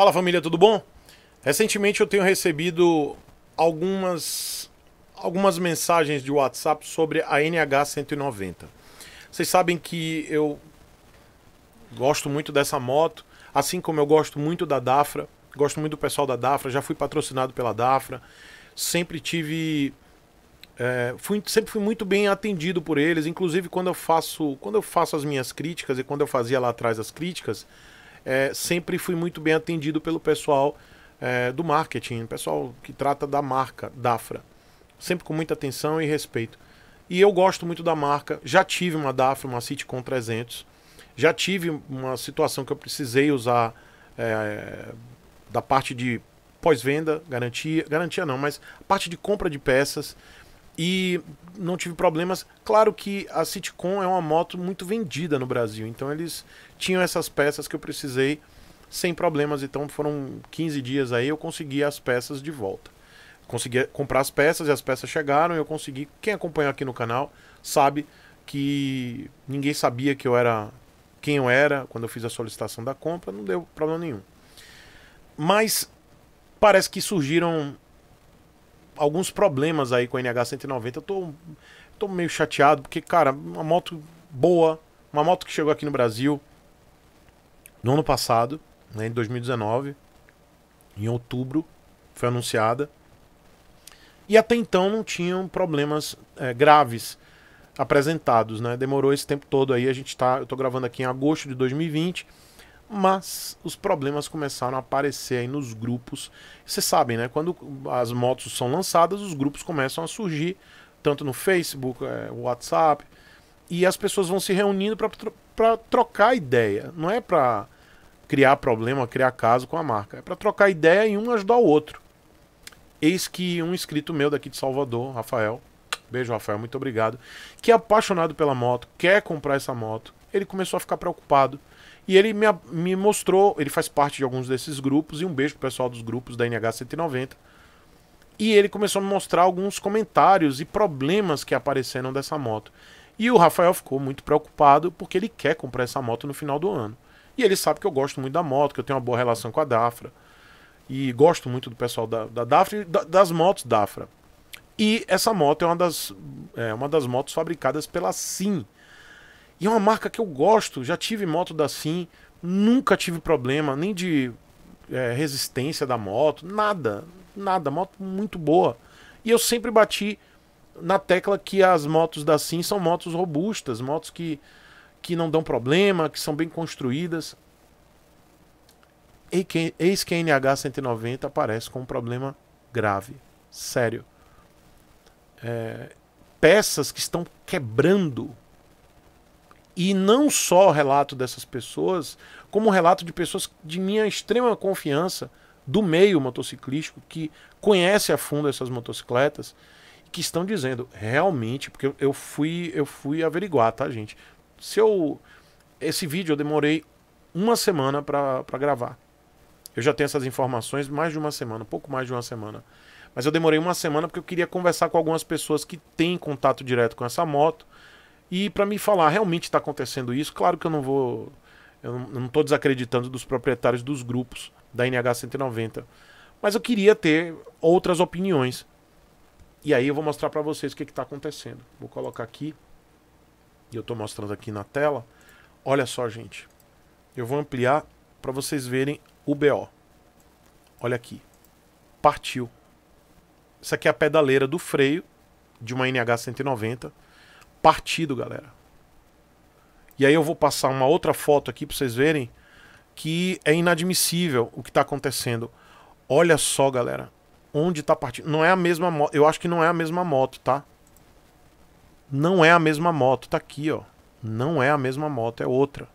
Fala família, tudo bom? Recentemente eu tenho recebido algumas, algumas mensagens de WhatsApp sobre a NH190. Vocês sabem que eu gosto muito dessa moto, assim como eu gosto muito da Dafra, gosto muito do pessoal da Dafra, já fui patrocinado pela Dafra, sempre tive. É, fui, sempre fui muito bem atendido por eles, inclusive quando eu faço quando eu faço as minhas críticas e quando eu fazia lá atrás as críticas, é, sempre fui muito bem atendido pelo pessoal é, do marketing, pessoal que trata da marca Dafra. Sempre com muita atenção e respeito. E eu gosto muito da marca. Já tive uma Dafra, uma Citicon 300. Já tive uma situação que eu precisei usar é, da parte de pós-venda, garantia, garantia não, mas parte de compra de peças. E não tive problemas. Claro que a Citicon é uma moto muito vendida no Brasil, então eles tinham essas peças que eu precisei sem problemas. Então foram 15 dias aí eu consegui as peças de volta. Consegui comprar as peças e as peças chegaram. Eu consegui. Quem acompanhou aqui no canal sabe que ninguém sabia que eu era quem eu era quando eu fiz a solicitação da compra. Não deu problema nenhum. Mas parece que surgiram alguns problemas aí com a NH190. Eu tô, tô meio chateado, porque, cara, uma moto boa, uma moto que chegou aqui no Brasil no ano passado, né, em 2019, em outubro, foi anunciada. E até então não tinham problemas é, graves apresentados, né? Demorou esse tempo todo aí, a gente tá, eu tô gravando aqui em agosto de 2020 mas os problemas começaram a aparecer aí nos grupos. Vocês sabem, né? Quando as motos são lançadas, os grupos começam a surgir, tanto no Facebook, é, WhatsApp, e as pessoas vão se reunindo para trocar ideia. Não é para criar problema, criar caso com a marca. É para trocar ideia e um ajudar o outro. Eis que um inscrito meu daqui de Salvador, Rafael, beijo Rafael, muito obrigado, que é apaixonado pela moto, quer comprar essa moto, ele começou a ficar preocupado e ele me, me mostrou, ele faz parte de alguns desses grupos, e um beijo pro pessoal dos grupos da NH190. E ele começou a me mostrar alguns comentários e problemas que apareceram dessa moto. E o Rafael ficou muito preocupado porque ele quer comprar essa moto no final do ano. E ele sabe que eu gosto muito da moto, que eu tenho uma boa relação com a Dafra. E gosto muito do pessoal da, da Dafra e da, das motos Dafra. E essa moto é uma das, é, uma das motos fabricadas pela Sim e é uma marca que eu gosto, já tive moto da Sim, nunca tive problema, nem de é, resistência da moto, nada, nada, moto muito boa. E eu sempre bati na tecla que as motos da Sim são motos robustas, motos que, que não dão problema, que são bem construídas. Eis que a NH190 aparece com um problema grave, sério. É, peças que estão quebrando e não só o relato dessas pessoas, como o relato de pessoas de minha extrema confiança do meio motociclístico, que conhece a fundo essas motocicletas, que estão dizendo realmente, porque eu fui, eu fui averiguar, tá, gente? Se eu esse vídeo eu demorei uma semana para gravar. Eu já tenho essas informações mais de uma semana, pouco mais de uma semana. Mas eu demorei uma semana porque eu queria conversar com algumas pessoas que têm contato direto com essa moto e para me falar, realmente está acontecendo isso? Claro que eu não vou. Eu não estou desacreditando dos proprietários dos grupos da NH 190. Mas eu queria ter outras opiniões. E aí eu vou mostrar para vocês o que está acontecendo. Vou colocar aqui. E eu estou mostrando aqui na tela. Olha só, gente. Eu vou ampliar para vocês verem o BO. Olha aqui. Partiu. Isso aqui é a pedaleira do freio de uma NH 190 partido, galera. E aí eu vou passar uma outra foto aqui para vocês verem que é inadmissível o que está acontecendo. Olha só, galera, onde está partindo. Não é a mesma moto, eu acho que não é a mesma moto, tá? Não é a mesma moto, tá aqui, ó. Não é a mesma moto, é outra.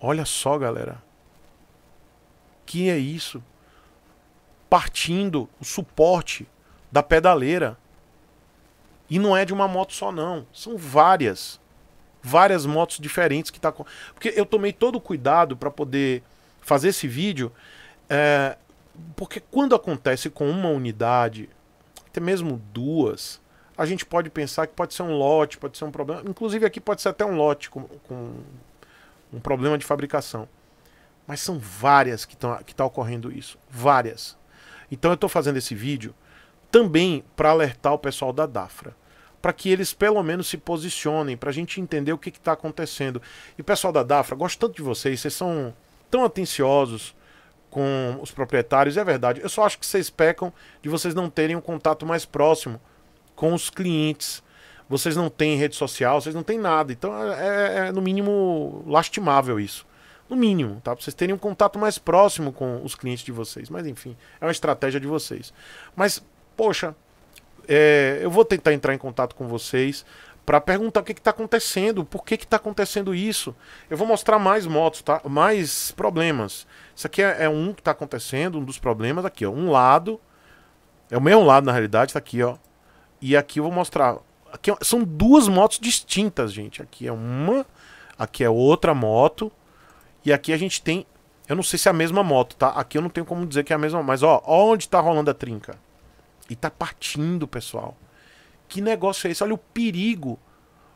Olha só, galera. Que é isso? Partindo o suporte da pedaleira e não é de uma moto só, não. São várias. Várias motos diferentes que tá. Porque eu tomei todo o cuidado para poder fazer esse vídeo. É... Porque quando acontece com uma unidade, até mesmo duas, a gente pode pensar que pode ser um lote, pode ser um problema. Inclusive aqui pode ser até um lote com, com um problema de fabricação. Mas são várias que estão que tá ocorrendo isso. Várias. Então eu estou fazendo esse vídeo também para alertar o pessoal da DAFRA, para que eles pelo menos se posicionem, para a gente entender o que está acontecendo. E pessoal da DAFRA, gosto tanto de vocês, vocês são tão atenciosos com os proprietários, é verdade. Eu só acho que vocês pecam de vocês não terem um contato mais próximo com os clientes. Vocês não têm rede social, vocês não têm nada. Então é, é, é no mínimo lastimável isso no mínimo, tá? Pra vocês terem um contato mais próximo com os clientes de vocês. Mas enfim, é uma estratégia de vocês. Mas poxa, é, eu vou tentar entrar em contato com vocês para perguntar o que está acontecendo, por que está acontecendo isso. Eu vou mostrar mais motos, tá? mais problemas. Isso aqui é, é um que está acontecendo, um dos problemas aqui, ó. um lado, é o mesmo lado na realidade, está aqui, ó. e aqui eu vou mostrar. Aqui, é são duas motos distintas, gente. Aqui é uma, aqui é outra moto, e aqui a gente tem, eu não sei se é a mesma moto, tá? Aqui eu não tenho como dizer que é a mesma, mas ó, onde está rolando a trinca. E tá partindo, pessoal. Que negócio é esse? Olha o perigo.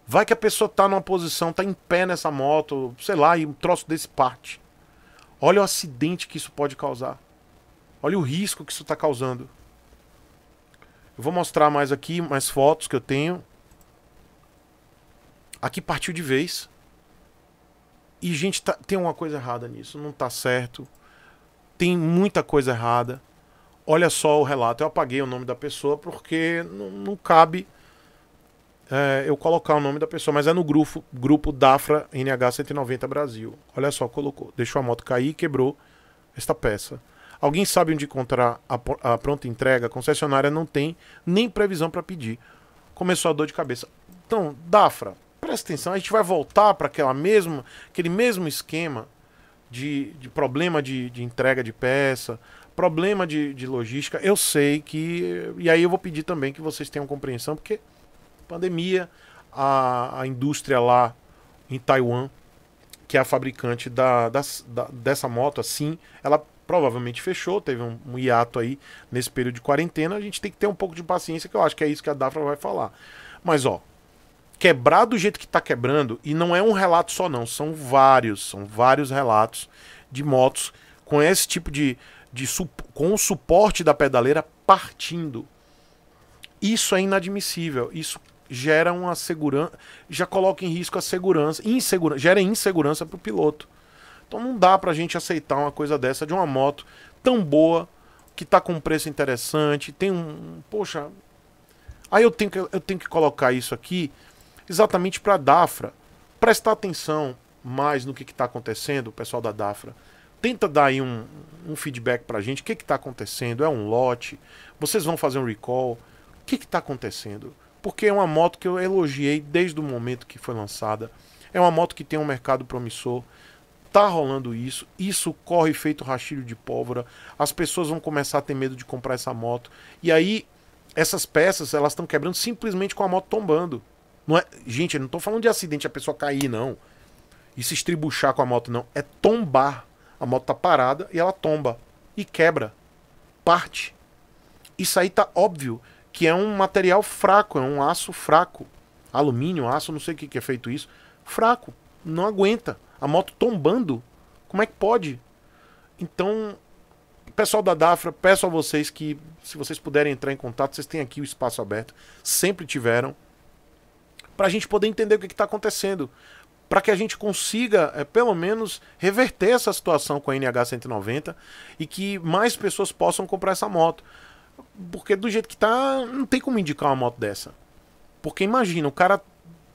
Vai que a pessoa tá numa posição, tá em pé nessa moto, sei lá, e um troço desse parte. Olha o acidente que isso pode causar. Olha o risco que isso está causando. Eu vou mostrar mais aqui, mais fotos que eu tenho. Aqui partiu de vez. E, gente, tá, tem uma coisa errada nisso. Não tá certo. Tem muita coisa errada. Olha só o relato. Eu apaguei o nome da pessoa porque não, não cabe é, eu colocar o nome da pessoa, mas é no grupo, grupo DAFRA NH 190 Brasil. Olha só, colocou. Deixou a moto cair e quebrou esta peça. Alguém sabe onde encontrar a, a pronta entrega? A concessionária não tem nem previsão para pedir. Começou a dor de cabeça. Então, DAFRA, presta atenção, a gente vai voltar para aquela aquele mesmo esquema de, de problema de, de entrega de peça, problema de, de logística, eu sei que. E aí eu vou pedir também que vocês tenham compreensão, porque pandemia, a, a indústria lá em Taiwan, que é a fabricante da, da, da dessa moto, assim, ela provavelmente fechou, teve um, um, hiato aí nesse período de quarentena. A gente tem que ter um pouco de paciência, que eu acho que é isso que a Dafra vai falar. Mas, ó, quebrar do jeito que tá quebrando, e não é um relato só, não, são vários, são vários relatos de motos com esse tipo de de, com o suporte da pedaleira partindo. Isso é inadmissível. Isso gera uma segurança, já coloca em risco a segurança, insegurança, gera insegurança para o piloto. Então não dá para a gente aceitar uma coisa dessa de uma moto tão boa, que está com um preço interessante, tem um, poxa, aí eu tenho que, eu tenho que colocar isso aqui exatamente para a Dafra prestar atenção mais no que está acontecendo, o pessoal da Dafra. Tenta dar aí um, um feedback pra gente. O que está acontecendo? É um lote? Vocês vão fazer um recall? O que está acontecendo? Porque é uma moto que eu elogiei desde o momento que foi lançada. É uma moto que tem um mercado promissor tá rolando isso, isso corre feito rastilho de pólvora, as pessoas vão começar a ter medo de comprar essa moto. E aí, essas peças, elas estão quebrando simplesmente com a moto tombando. Não é, gente, eu não tô falando de acidente, a pessoa cair, não. E se estribuchar com a moto, não. É tombar. A moto tá parada e ela tomba e quebra, parte. Isso aí tá óbvio que é um material fraco, é um aço fraco. Alumínio, aço, não sei o que, que é feito isso. Fraco, não aguenta. A moto tombando, como é que pode? Então, pessoal da Dafra, peço a vocês que, se vocês puderem entrar em contato, vocês têm aqui o espaço aberto. Sempre tiveram. Para a gente poder entender o que está acontecendo para que a gente consiga, é, pelo menos, reverter essa situação com a NH190 e que mais pessoas possam comprar essa moto. Porque do jeito que tá, não tem como indicar uma moto dessa. Porque imagina, o cara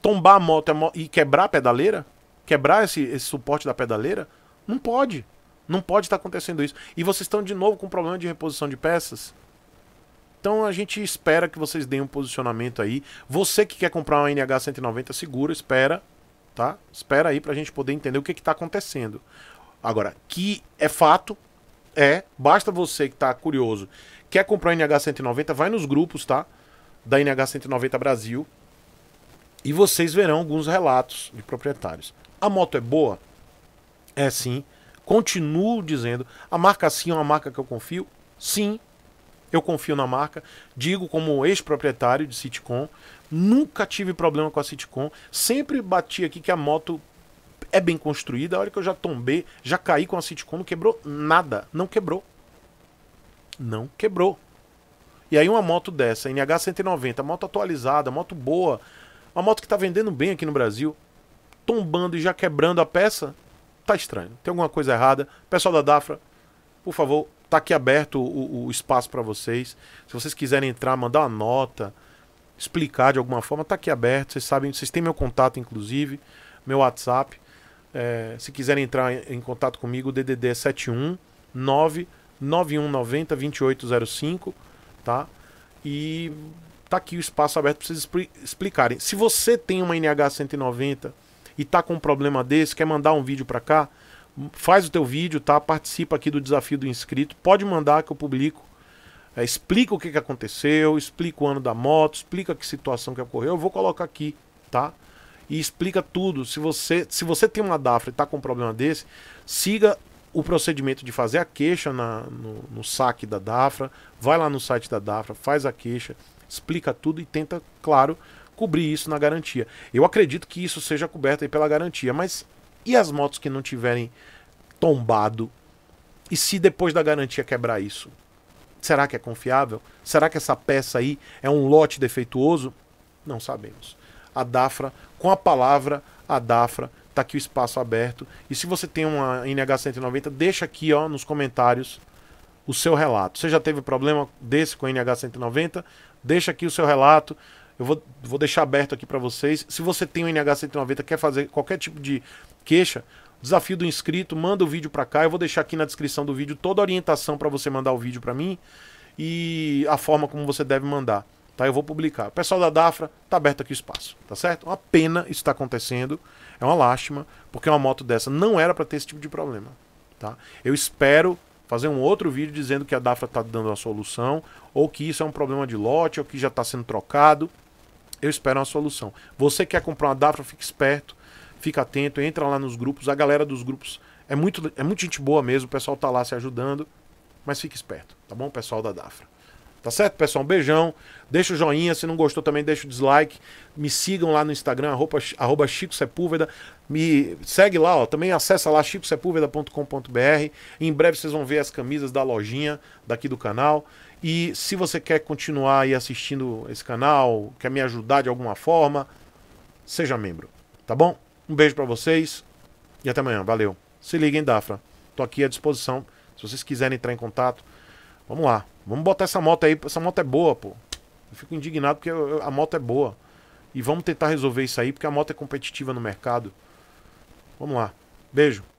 tombar a moto e quebrar a pedaleira, quebrar esse, esse suporte da pedaleira, não pode. Não pode estar tá acontecendo isso. E vocês estão de novo com problema de reposição de peças? Então a gente espera que vocês deem um posicionamento aí. Você que quer comprar uma NH 190, segura, espera, tá? Espera aí para a gente poder entender o que está acontecendo. Agora, que é fato, é. Basta você que está curioso, quer comprar o NH190, vai nos grupos, tá? Da NH190 Brasil. E vocês verão alguns relatos de proprietários. A moto é boa? É sim. Continuo dizendo. A marca sim é uma marca que eu confio? Sim. Eu confio na marca, digo como ex-proprietário de Citicon, nunca tive problema com a Citicon, sempre bati aqui que a moto é bem construída. A hora que eu já tombei, já caí com a Citicon, não quebrou nada, não quebrou. Não quebrou. E aí uma moto dessa, NH 190, moto atualizada, moto boa, uma moto que tá vendendo bem aqui no Brasil, tombando e já quebrando a peça, tá estranho. Tem alguma coisa errada. Pessoal da Dafra, por favor, tá aqui aberto o, o espaço para vocês. Se vocês quiserem entrar, mandar uma nota, explicar de alguma forma, tá aqui aberto. Vocês sabem, vocês têm meu contato, inclusive, meu WhatsApp. É, se quiserem entrar em, em contato comigo, o DDD é 71 9190 2805, tá? E tá aqui o espaço aberto para vocês explicarem. Se você tem uma NH 190 e tá com um problema desse, quer mandar um vídeo para cá, faz o teu vídeo, tá? Participa aqui do desafio do inscrito. Pode mandar que eu publico. É, explica o que, que aconteceu, explica o ano da moto, explica que situação que ocorreu. Eu vou colocar aqui, tá? E explica tudo. Se você, se você tem uma DAFRA e está com um problema desse, siga o procedimento de fazer a queixa na, no, no saque da DAFRA. Vai lá no site da DAFRA, faz a queixa, explica tudo e tenta, claro, cobrir isso na garantia. Eu acredito que isso seja coberto aí pela garantia, mas e as motos que não tiverem tombado? E se depois da garantia quebrar isso? Será que é confiável? Será que essa peça aí é um lote defeituoso? Não sabemos. A DAFRA, com a palavra, a DAFRA está aqui o espaço aberto. E se você tem uma NH190, deixa aqui ó, nos comentários o seu relato. Você já teve problema desse com a NH190? Deixa aqui o seu relato. Eu vou, vou deixar aberto aqui para vocês. Se você tem um NH190, quer fazer qualquer tipo de queixa, desafio do inscrito, manda o vídeo para cá. Eu vou deixar aqui na descrição do vídeo toda a orientação para você mandar o vídeo para mim e a forma como você deve mandar. Tá, eu vou publicar. O pessoal da Dafra, tá aberto aqui o espaço, tá certo? Uma pena isso tá acontecendo, é uma lástima, porque uma moto dessa não era para ter esse tipo de problema, tá? Eu espero fazer um outro vídeo dizendo que a Dafra tá dando uma solução, ou que isso é um problema de lote, ou que já tá sendo trocado. Eu espero uma solução. Você quer comprar uma Dafra, fique esperto fica atento, entra lá nos grupos. A galera dos grupos é muito, é muito gente boa mesmo, o pessoal tá lá se ajudando. Mas fica esperto, tá bom, pessoal da Dafra? Tá certo, pessoal? Um beijão. Deixa o joinha. Se não gostou também, deixa o dislike. Me sigam lá no Instagram, arroba, arroba Chico Sepúlveda. Me segue lá, ó. Também acessa lá chicosepulveda.com.br. Em breve vocês vão ver as camisas da lojinha daqui do canal. E se você quer continuar aí assistindo esse canal, quer me ajudar de alguma forma, seja membro. Tá bom? Um beijo para vocês e até amanhã. Valeu. Se liguem, Dafra. Tô aqui à disposição. Se vocês quiserem entrar em contato, vamos lá. Vamos botar essa moto aí. Essa moto é boa, pô. Eu fico indignado porque a moto é boa. E vamos tentar resolver isso aí, porque a moto é competitiva no mercado. Vamos lá. Beijo.